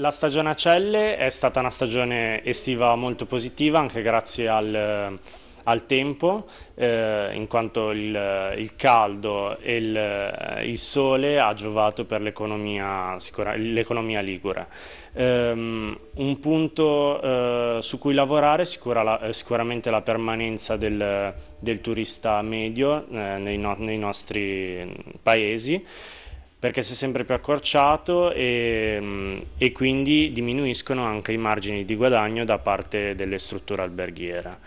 La stagione Acelle è stata una stagione estiva molto positiva anche grazie al, al tempo, eh, in quanto il, il caldo e il, il, sole ha giovato per l'economia, ligure. Um, un punto uh, su cui lavorare è sicura la, eh, sicuramente la permanenza del, del turista medio eh, nei, no, nei nostri paesi perché si è sempre più accorciato e, mm, e, quindi diminuiscono anche i margini di guadagno da parte delle strutture alberghiere.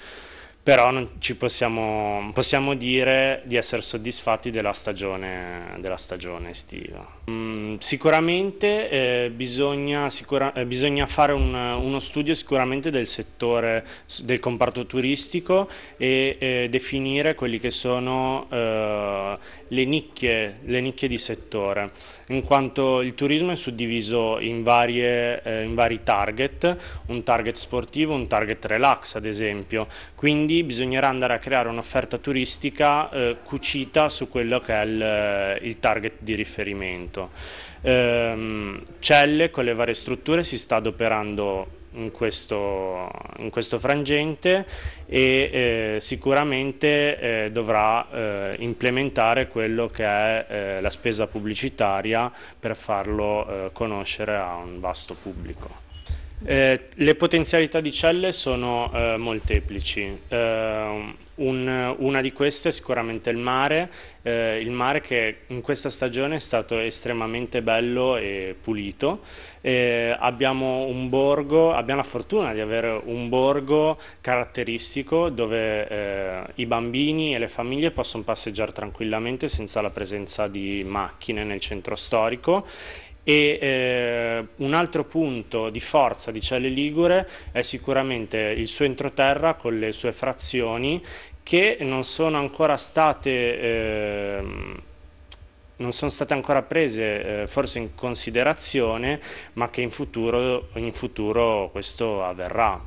Però non ci possiamo, possiamo dire di essere soddisfatti della stagione, della stagione estiva. Mm, sicuramente eh, bisogna, sicura, eh, bisogna, fare un, uno studio sicuramente del settore del comparto turistico e eh, definire quelli che sono eh, le nicchie, le nicchie di settore, in quanto il turismo è suddiviso in, varie, eh, in vari target, un target sportivo, un target relax ad esempio, quindi bisognerà andare a creare un'offerta turistica eh, cucita su quello che è il, eh, il target di riferimento. Ehm, Celle con le varie strutture si sta adoperando in questo, in questo frangente e eh, sicuramente eh, dovrà eh, implementare quello che è eh, la spesa pubblicitaria per farlo eh, conoscere a un vasto pubblico. Eh, le potenzialità di Celle sono eh, molteplici. Eh, un, eh, una di queste è sicuramente il mare, eh, il mare che in questa stagione è stato estremamente bello e pulito. Eh, abbiamo un borgo, abbiamo la fortuna di avere un borgo caratteristico dove eh, i bambini e le famiglie possono passeggiare tranquillamente senza la presenza di macchine nel centro storico e eh, un altro punto di forza di Celle Ligure è sicuramente il suo entroterra con le sue frazioni che non sono ancora state, eh, non sono state ancora prese eh, forse in considerazione, ma che in futuro, in futuro questo avverrà.